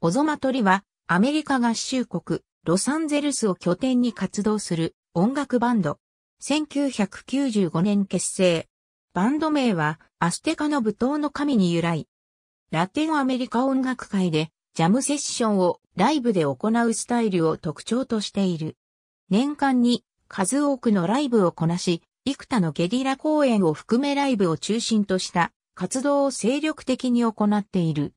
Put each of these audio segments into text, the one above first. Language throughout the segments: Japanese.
オゾマトリは、アメリカ合衆国、ロサンゼルスを拠点に活動する音楽バンド。1995年結成。バンド名は、アステカの舞踏の神に由来。ラテンアメリカ音楽界で、ジャムセッションをライブで行うスタイルを特徴としている。年間に数多くのライブをこなし、幾多のゲリラ公演を含めライブを中心とした活動を精力的に行っている。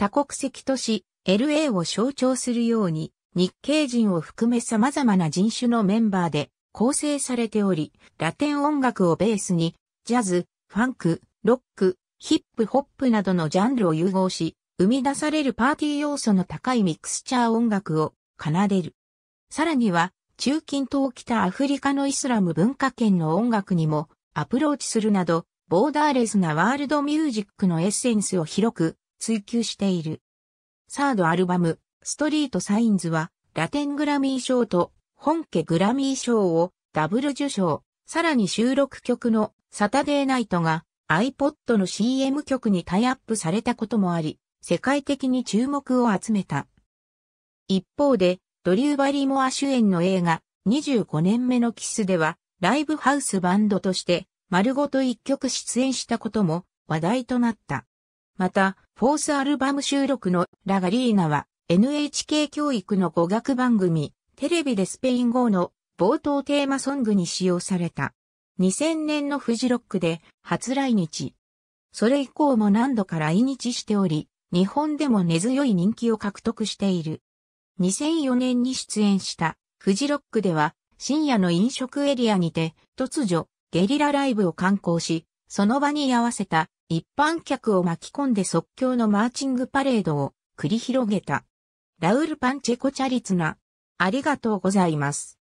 多国籍都市 LA を象徴するように日系人を含め様々な人種のメンバーで構成されており、ラテン音楽をベースにジャズ、ファンク、ロック、ヒップホップなどのジャンルを融合し、生み出されるパーティー要素の高いミクスチャー音楽を奏でる。さらには、中近東北アフリカのイスラム文化圏の音楽にもアプローチするなど、ボーダーレスなワールドミュージックのエッセンスを広く追求している。サードアルバム、ストリートサインズは、ラテングラミー賞と本家グラミー賞をダブル受賞、さらに収録曲のサタデーナイトが iPod の CM 曲にタイアップされたこともあり、世界的に注目を集めた。一方で、ドリュー・バリモア主演の映画、25年目のキスでは、ライブハウスバンドとして、丸ごと一曲出演したことも話題となった。また、フォースアルバム収録のラガリーナは NHK 教育の語学番組、テレビでスペイン語の冒頭テーマソングに使用された。2000年のフジロックで初来日。それ以降も何度か来日しており、日本でも根強い人気を獲得している。2004年に出演したフジロックでは深夜の飲食エリアにて突如ゲリラライブを観光し、その場に居合わせた一般客を巻き込んで即興のマーチングパレードを繰り広げた。ラウル・パンチェコ・チャリツナ、ありがとうございます。